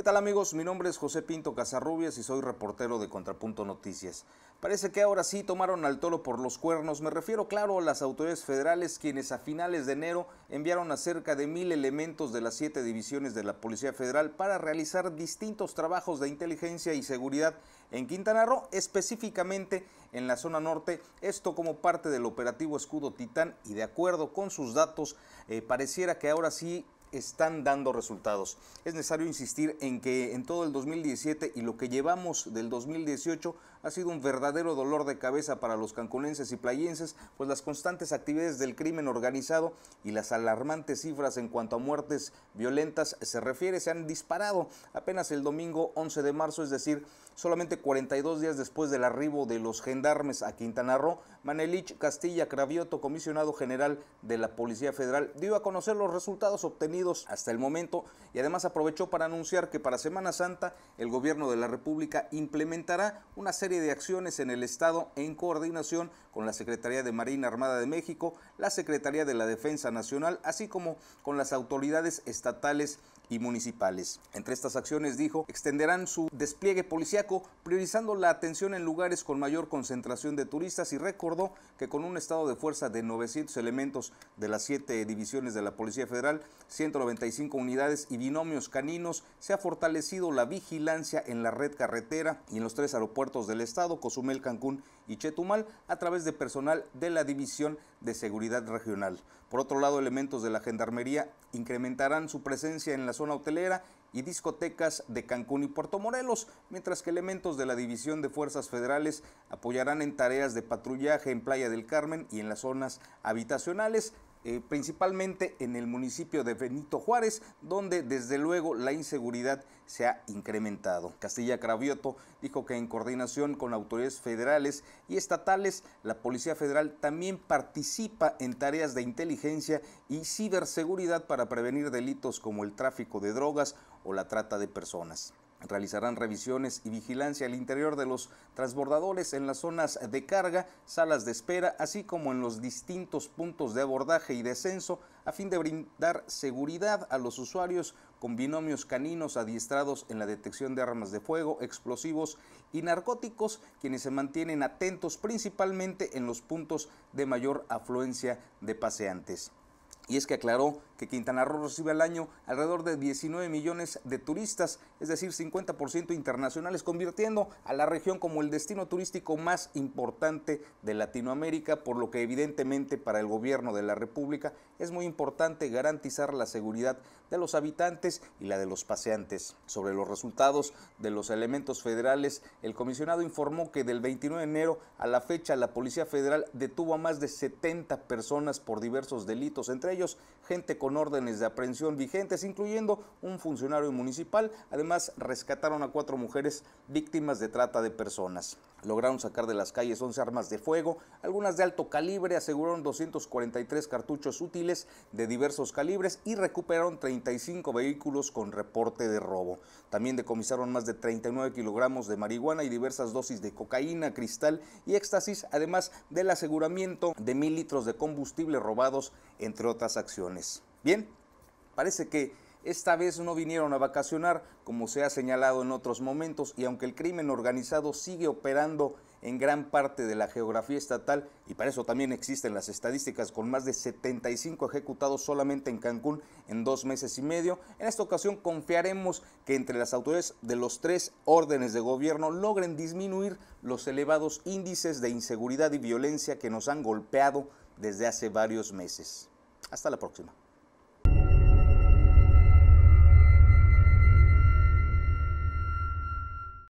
¿Qué tal amigos? Mi nombre es José Pinto Casarrubias y soy reportero de Contrapunto Noticias. Parece que ahora sí tomaron al toro por los cuernos. Me refiero, claro, a las autoridades federales quienes a finales de enero enviaron a cerca de mil elementos de las siete divisiones de la Policía Federal para realizar distintos trabajos de inteligencia y seguridad en Quintana Roo, específicamente en la zona norte. Esto como parte del operativo Escudo Titán y de acuerdo con sus datos, eh, pareciera que ahora sí están dando resultados. Es necesario insistir en que en todo el 2017 y lo que llevamos del 2018 ha sido un verdadero dolor de cabeza para los cancunenses y playenses, pues las constantes actividades del crimen organizado y las alarmantes cifras en cuanto a muertes violentas se refiere se han disparado apenas el domingo 11 de marzo, es decir, solamente 42 días después del arribo de los gendarmes a Quintana Roo, Manelich Castilla Cravioto, comisionado general de la Policía Federal, dio a conocer los resultados obtenidos hasta el momento y además aprovechó para anunciar que para Semana Santa el gobierno de la República implementará una serie de acciones en el Estado en coordinación con la Secretaría de Marina Armada de México, la Secretaría de la Defensa Nacional, así como con las autoridades estatales y municipales. Entre estas acciones, dijo, extenderán su despliegue policiaco priorizando la atención en lugares con mayor concentración de turistas y recordó que con un estado de fuerza de 900 elementos de las siete divisiones de la Policía Federal, 195 unidades y binomios caninos, se ha fortalecido la vigilancia en la red carretera y en los tres aeropuertos del estado, Cozumel, Cancún y Chetumal, a través de personal de la División de Seguridad Regional. Por otro lado, elementos de la Gendarmería incrementarán su presencia en las zona hotelera y discotecas de Cancún y Puerto Morelos, mientras que elementos de la División de Fuerzas Federales apoyarán en tareas de patrullaje en Playa del Carmen y en las zonas habitacionales. Eh, principalmente en el municipio de Benito Juárez, donde desde luego la inseguridad se ha incrementado. Castilla Cravioto dijo que en coordinación con autoridades federales y estatales, la Policía Federal también participa en tareas de inteligencia y ciberseguridad para prevenir delitos como el tráfico de drogas o la trata de personas. Realizarán revisiones y vigilancia al interior de los transbordadores en las zonas de carga, salas de espera, así como en los distintos puntos de abordaje y descenso, a fin de brindar seguridad a los usuarios con binomios caninos adiestrados en la detección de armas de fuego, explosivos y narcóticos, quienes se mantienen atentos principalmente en los puntos de mayor afluencia de paseantes. Y es que aclaró que Quintana Roo recibe al año alrededor de 19 millones de turistas, es decir, 50% internacionales, convirtiendo a la región como el destino turístico más importante de Latinoamérica, por lo que evidentemente para el gobierno de la República es muy importante garantizar la seguridad de los habitantes y la de los paseantes. Sobre los resultados de los elementos federales, el comisionado informó que del 29 de enero a la fecha la Policía Federal detuvo a más de 70 personas por diversos delitos, entre ellos gente con órdenes de aprehensión vigentes, incluyendo un funcionario municipal. Además, rescataron a cuatro mujeres víctimas de trata de personas. Lograron sacar de las calles 11 armas de fuego, algunas de alto calibre, aseguraron 243 cartuchos útiles de diversos calibres y recuperaron 35 vehículos con reporte de robo. También decomisaron más de 39 kilogramos de marihuana y diversas dosis de cocaína, cristal y éxtasis, además del aseguramiento de mil litros de combustible robados, entre otras acciones. Bien, parece que esta vez no vinieron a vacacionar, como se ha señalado en otros momentos, y aunque el crimen organizado sigue operando en gran parte de la geografía estatal, y para eso también existen las estadísticas, con más de 75 ejecutados solamente en Cancún en dos meses y medio. En esta ocasión confiaremos que entre las autoridades de los tres órdenes de gobierno logren disminuir los elevados índices de inseguridad y violencia que nos han golpeado desde hace varios meses. Hasta la próxima.